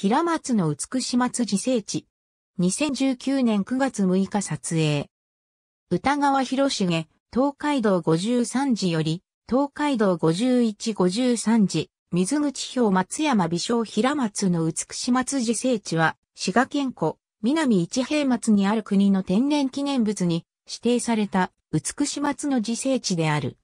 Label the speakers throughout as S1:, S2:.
S1: 平松の美し松自生地。2019年9月6日撮影。歌川広重、東海道53時より、東海道5153時、水口表松山美少平松の美し松自生地は、滋賀県湖、南一平松にある国の天然記念物に指定された美し松の自生地である。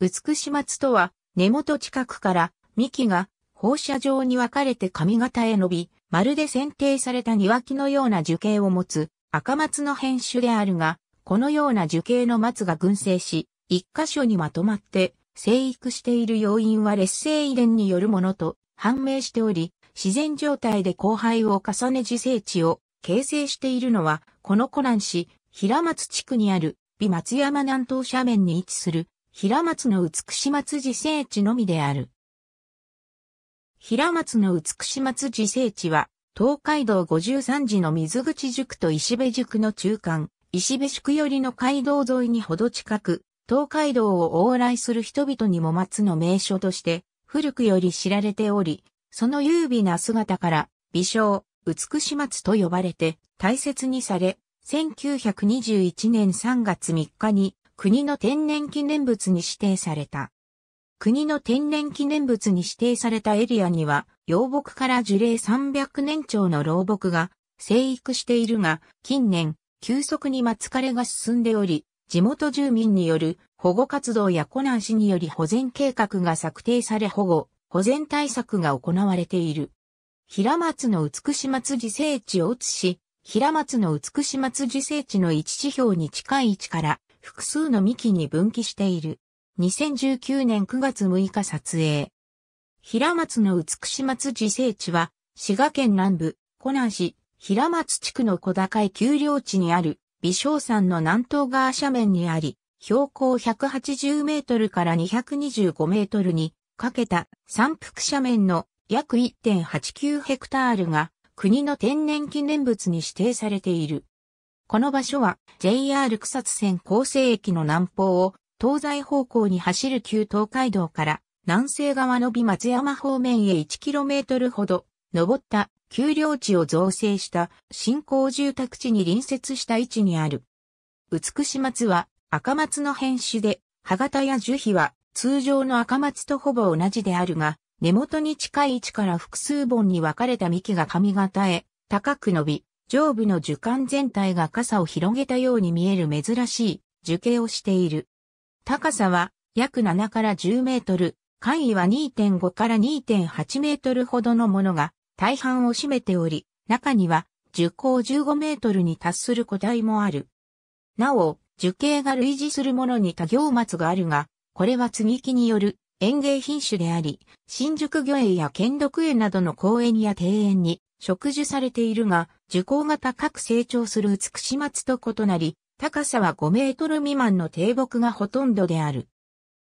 S1: 美し松とは、根元近くから幹が放射状に分かれて髪型へ伸び、まるで剪定された庭木のような樹形を持つ赤松の変種であるが、このような樹形の松が群生し、一箇所にまとまって生育している要因は劣勢遺伝によるものと判明しており、自然状態で交配を重ね自生地を形成しているのは、この湖南市、平松地区にある、美松山南東斜面に位置する、平松の美し松自生地のみである。平松の美し松自生地は、東海道53寺の水口塾と石部塾の中間、石部宿寄りの街道沿いにほど近く、東海道を往来する人々にも松の名所として、古くより知られており、その優美な姿から、美少、美し松と呼ばれて大切にされ、1921年3月3日に国の天然記念物に指定された。国の天然記念物に指定されたエリアには、幼木から樹齢300年長の老木が生育しているが、近年、急速に松枯れが進んでおり、地元住民による保護活動や湖南市により保全計画が策定され保護、保全対策が行われている。平松の美し松自生地を移し、平松の美し松自生地の位置地表に近い位置から複数の幹に分岐している。2019年9月6日撮影。平松の美し松自生地は、滋賀県南部、湖南市、平松地区の小高い丘陵地にある、微少山の南東側斜面にあり、標高180メートルから225メートルにかけた山腹斜面の約1.89ヘクタールが国の天然記念物に指定されている。この場所は JR 草津線構成駅の南方を東西方向に走る旧東海道から南西側の美松山方面へ 1km ほど登った丘陵地を造成した新興住宅地に隣接した位置にある。美し松は赤松の変種で、歯型や樹皮は通常の赤松とほぼ同じであるが、根元に近い位置から複数本に分かれた幹が髪型へ高く伸び、上部の樹幹全体が傘を広げたように見える珍しい樹形をしている。高さは約7から10メートル、簡易は2.5から2.8メートルほどのものが大半を占めており、中には樹高15メートルに達する個体もある。なお、樹形が類似するものに多行松があるが、これは継ぎ木による園芸品種であり、新宿魚園や兼六園などの公園や庭園に植樹されているが、樹高が高く成長する美し松と異なり、高さは5メートル未満の低木がほとんどである。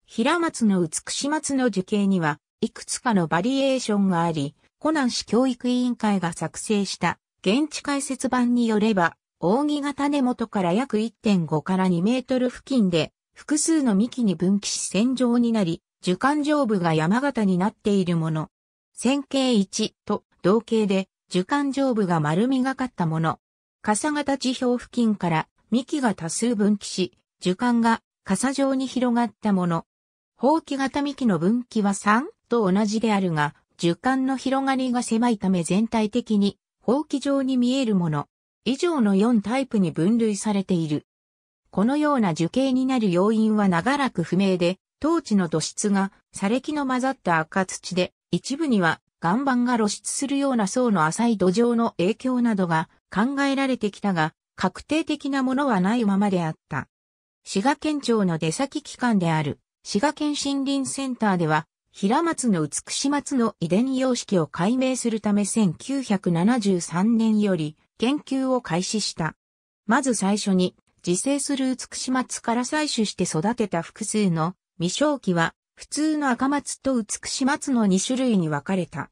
S1: 平松の美し松の樹形には、いくつかのバリエーションがあり、湖南市教育委員会が作成した現地解説版によれば、扇形根元から約1.5から2メートル付近で、複数の幹に分岐し線状になり、樹幹上部が山形になっているもの。線形1と同型で、樹幹上部が丸みがかったもの。傘形地表付近から幹が多数分岐し、樹幹が傘状に広がったもの。ほうき型幹の分岐は3と同じであるが、樹幹の広がりが狭いため全体的にほうき状に見えるもの。以上の4タイプに分類されている。このような樹形になる要因は長らく不明で、当地の土質が砂礫の混ざった赤土で、一部には岩盤が露出するような層の浅い土壌の影響などが考えられてきたが、確定的なものはないままであった。滋賀県庁の出先機関である滋賀県森林センターでは、平松の美し松の遺伝様式を解明するため1973年より研究を開始した。まず最初に、自生する美し松から採取して育てた複数の未生期は、普通の赤松と美し松の2種類に分かれた。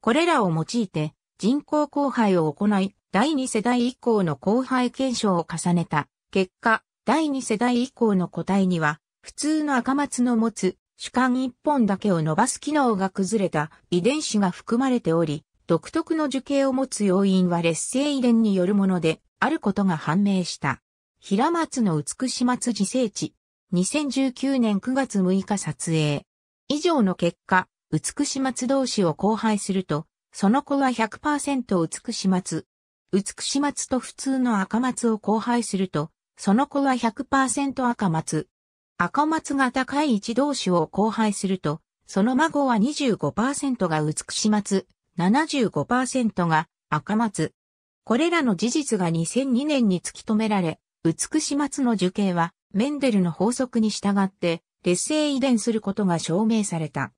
S1: これらを用いて人工交配を行い、第2世代以降の後輩検証を重ねた結果、第2世代以降の個体には、普通の赤松の持つ主観1本だけを伸ばす機能が崩れた遺伝子が含まれており、独特の樹形を持つ要因は劣勢遺伝によるものであることが判明した。平松の美し松自生地。2019年9月6日撮影。以上の結果、美し松同士を交配すると、その子は100%美し松。美し松と普通の赤松を交配すると、その子は100%赤松。赤松が高い一同種を交配すると、その孫は25%が美し松、75%が赤松。これらの事実が2002年に突き止められ、美し松の樹形はメンデルの法則に従って劣勢遺伝することが証明された。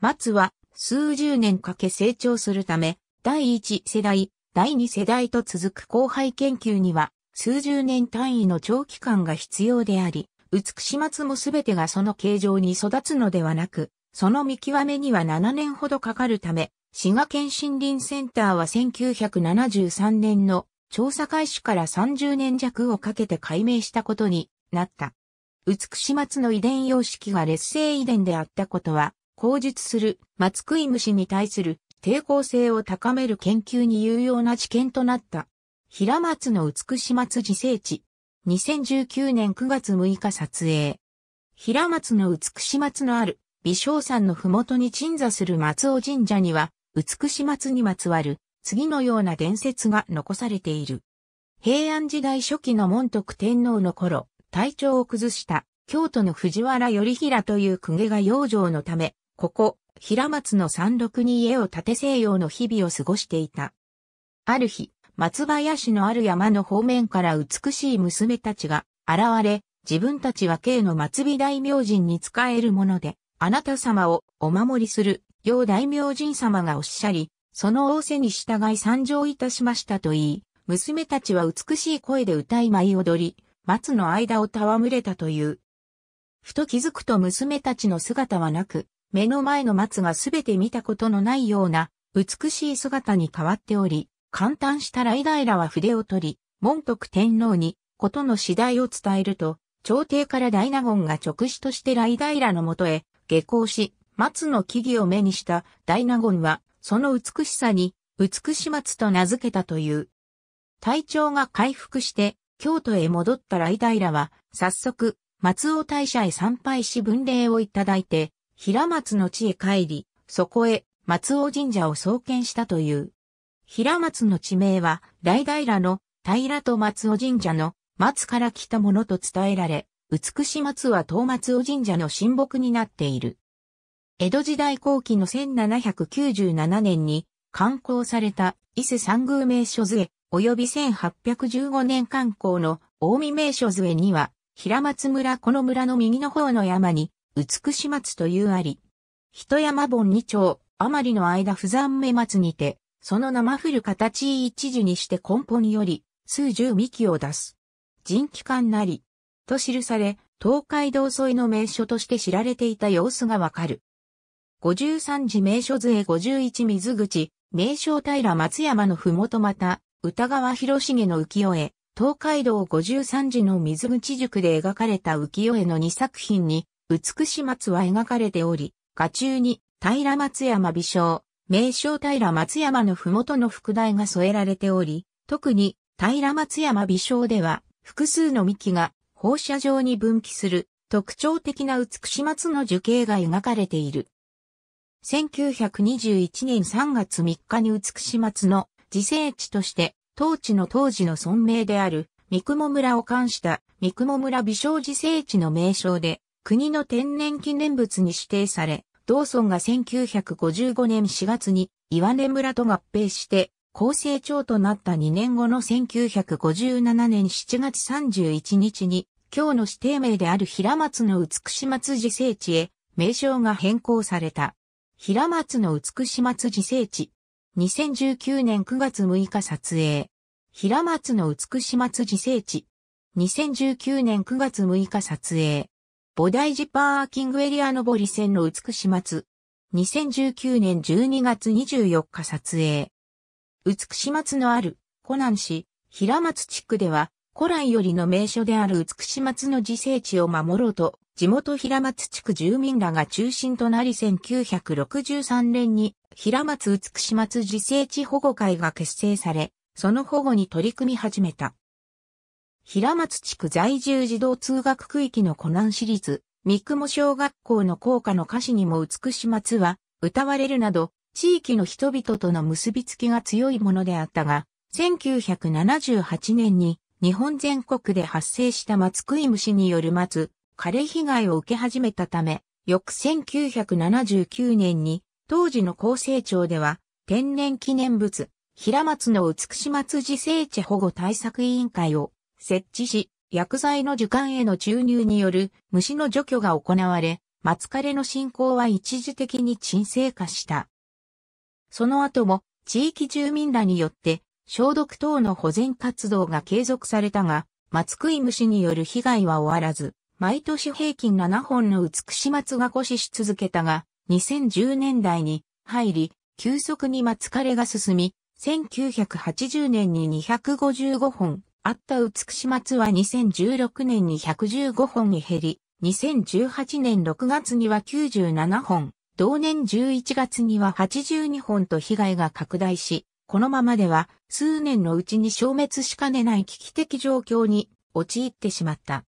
S1: 松は数十年かけ成長するため、第一世代第二世代と続く後輩研究には、数十年単位の長期間が必要であり、美し松もすべてがその形状に育つのではなく、その見極めには7年ほどかかるため、滋賀県森林センターは1973年の調査開始から30年弱をかけて解明したことになった。美し松の遺伝様式が劣勢遺伝であったことは、口述する松食い虫に対する抵抗性を高める研究に有用な知見となった。平松の美し松自生地。2019年9月6日撮影。平松の美し松のある、美少山のふもとに鎮座する松尾神社には、美し松にまつわる、次のような伝説が残されている。平安時代初期の門徳天皇の頃、体調を崩した京都の藤原頼平という公家が養生のため、ここ、平松の山麓に家を建て西洋の日々を過ごしていた。ある日、松林のある山の方面から美しい娘たちが現れ、自分たちは慶の末尾大明神に仕えるもので、あなた様をお守りする、よ大明神様がおっしゃり、その仰せに従い参上いたしましたと言い、娘たちは美しい声で歌い舞い踊り、松の間を戯れたという。ふと気づくと娘たちの姿はなく、目の前の松がすべて見たことのないような美しい姿に変わっており、簡単したライダイラは筆を取り、門徳天皇にことの次第を伝えると、朝廷から大納言が直使としてライダイラのもとへ下校し、松の木々を目にした大納言は、その美しさに、美し松と名付けたという。体調が回復して、京都へ戻ったライダイラは、早速、松尾大社へ参拝し文礼をいただいて、平松の地へ帰り、そこへ松尾神社を創建したという。平松の地名は、大平の平と松尾神社の松から来たものと伝えられ、美し松は東松尾神社の神木になっている。江戸時代後期の1797年に刊行された伊勢三宮名所図及び1815年刊行の大見名所図には、平松村この村の右の方の山に美し松というあり。一山盆二丁、余りの間不山目松にて、その生降る形一樹にして根本より、数十幹を出す。人気館なり、と記され、東海道沿いの名所として知られていた様子がわかる。五十三次名所図へ十一水口、名称平松山のふもとまた、歌川広重の浮世絵、東海道五十三次の水口塾で描かれた浮世絵の二作品に、美し松は描かれており、画中に平松山微笑、名称平松山の麓の副題が添えられており、特に平松山微笑では複数の幹が放射状に分岐する特徴的な美し松の樹形が描かれている。1921年3月3日に美し松の自生地として当地の当時の村名である三雲村を冠した三雲村美少自生地の名称で国の天然記念物に指定され、同村が1955年4月に岩根村と合併して、厚生町となった2年後の1957年7月31日に、今日の指定名である平松の美し松寺聖地へ名称が変更された。平松の美し松寺聖地。2019年9月6日撮影。平松の美し松寺聖地。2019年9月6日撮影。菩提寺パーキングエリア上り線の美し松。2019年12月24日撮影。美し松のある、湖南市、平松地区では、古来よりの名所である美し松の自生地を守ろうと、地元平松地区住民らが中心となり1963年に、平松美し松自生地保護会が結成され、その保護に取り組み始めた。平松地区在住児童通学区域の湖南市立、三雲小学校の校歌の歌詞にも美し松は歌われるなど、地域の人々との結びつきが強いものであったが、1978年に日本全国で発生した松食い虫による松、枯れ被害を受け始めたため、翌1979年に当時の厚生庁では天然記念物、平松の美し松自生地保護対策委員会を設置し、薬剤の時間への注入による虫の除去が行われ、松枯の進行は一時的に沈静化した。その後も地域住民らによって消毒等の保全活動が継続されたが、松食い虫による被害は終わらず、毎年平均7本の美し松が枯死し続けたが、2010年代に入り、急速に松枯れが進み、1980年に255本、あった美し松は2016年に115本に減り、2018年6月には97本、同年11月には82本と被害が拡大し、このままでは数年のうちに消滅しかねない危機的状況に陥ってしまった。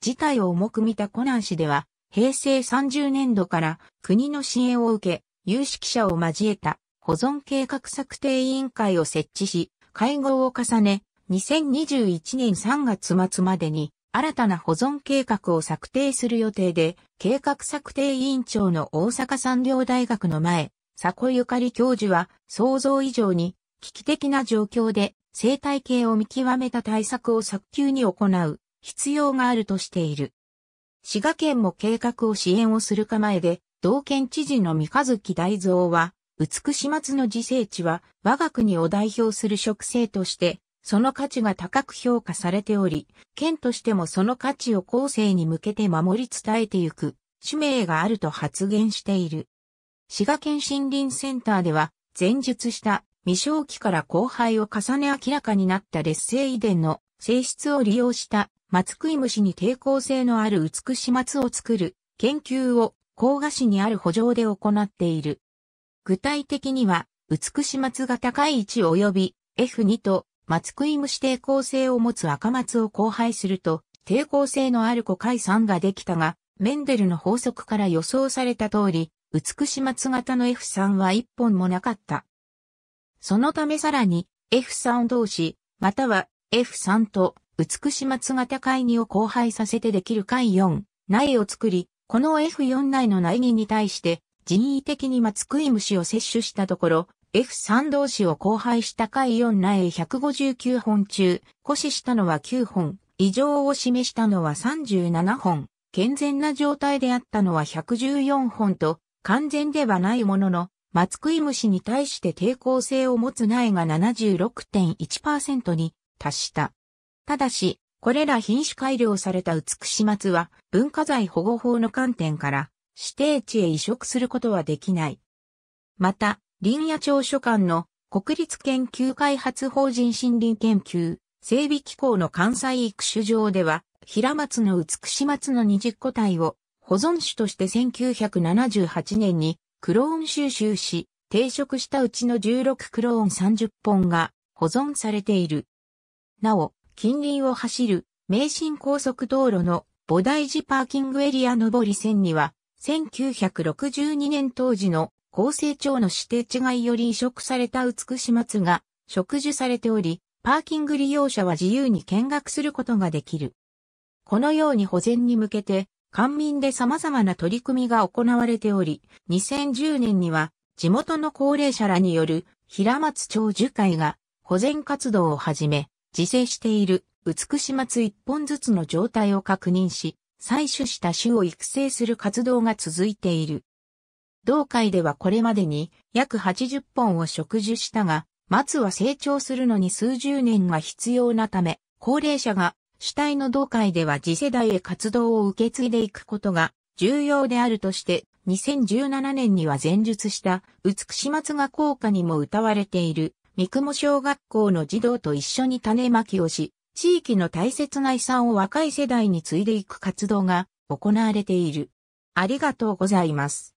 S1: 事態を重く見たコナンでは、平成30年度から国の支援を受け、有識者を交えた保存計画策定委員会を設置し、会合を重ね、2021年3月末までに新たな保存計画を策定する予定で、計画策定委員長の大阪産業大学の前、佐古ゆかり教授は想像以上に危機的な状況で生態系を見極めた対策を早急に行う必要があるとしている。滋賀県も計画を支援をする構えで、同県知事の三日月大蔵は、美し松の自生地は我が国を代表する植生としてその価値が高く評価されており、県としてもその価値を後世に向けて守り伝えてゆく、使命があると発言している。滋賀県森林センターでは、前述した未正期から後輩を重ね明らかになった劣勢遺伝の性質を利用した松食い虫に抵抗性のある美し松を作る研究を甲賀市にある補助で行っている。具体的には、美し松が高い位置及び F2 と松食い虫抵抗性を持つ赤松を交配すると、抵抗性のある子。海産ができたが、メンデルの法則から予想された通り、美し松型の F3 は一本もなかった。そのためさらに F3 同士、または F3 と美し松型会議を交配させてできる会4、苗を作り、この F4 内の苗木に対して人為的に松食い虫を摂取したところ、F3 同士を交配した回4苗1 5 9本中、固視したのは9本、異常を示したのは37本、健全な状態であったのは114本と、完全ではないものの、マツクイムシに対して抵抗性を持つ苗が76.1%に達した。ただし、これら品種改良された美し松は文化財保護法の観点から指定地へ移植することはできない。また、林野庁所管の国立研究開発法人森林研究整備機構の関西育種場では、平松の美し松の20個体を保存種として1978年にクローン収集し、定植したうちの16クローン30本が保存されている。なお、近隣を走る名神高速道路の菩提寺パーキングエリア上り線には、1962年当時の厚生庁の指定違いより移植された美し松が植樹されており、パーキング利用者は自由に見学することができる。このように保全に向けて、官民で様々な取り組みが行われており、2010年には地元の高齢者らによる平松町樹会が保全活動を始め、自生している美し松一本ずつの状態を確認し、採取した種を育成する活動が続いている。同会ではこれまでに約80本を植樹したが、松は成長するのに数十年が必要なため、高齢者が主体の同会では次世代へ活動を受け継いでいくことが重要であるとして、2017年には前述した美し松が効果にも歌われている三雲小学校の児童と一緒に種まきをし、地域の大切な遺産を若い世代に継いでいく活動が行われている。ありがとうございます。